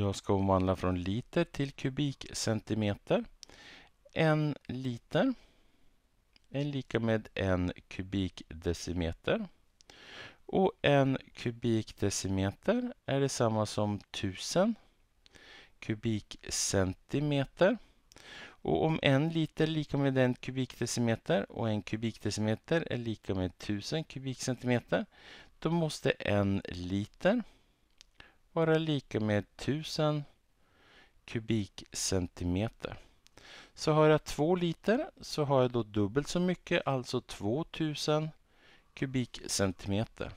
Jag ska omvandla från liter till kubikcentimeter. En liter är lika med en kubikdecimeter. Och en kubikdecimeter är detsamma som tusen kubikcentimeter. Och om en liter är lika med en kubikdecimeter och en kubikdecimeter är lika med tusen kubikcentimeter, då måste en liter vara lika med 1000 kubikcentimeter. Så har jag 2 liter så har jag då dubbelt så mycket, alltså 2000 kubikcentimeter.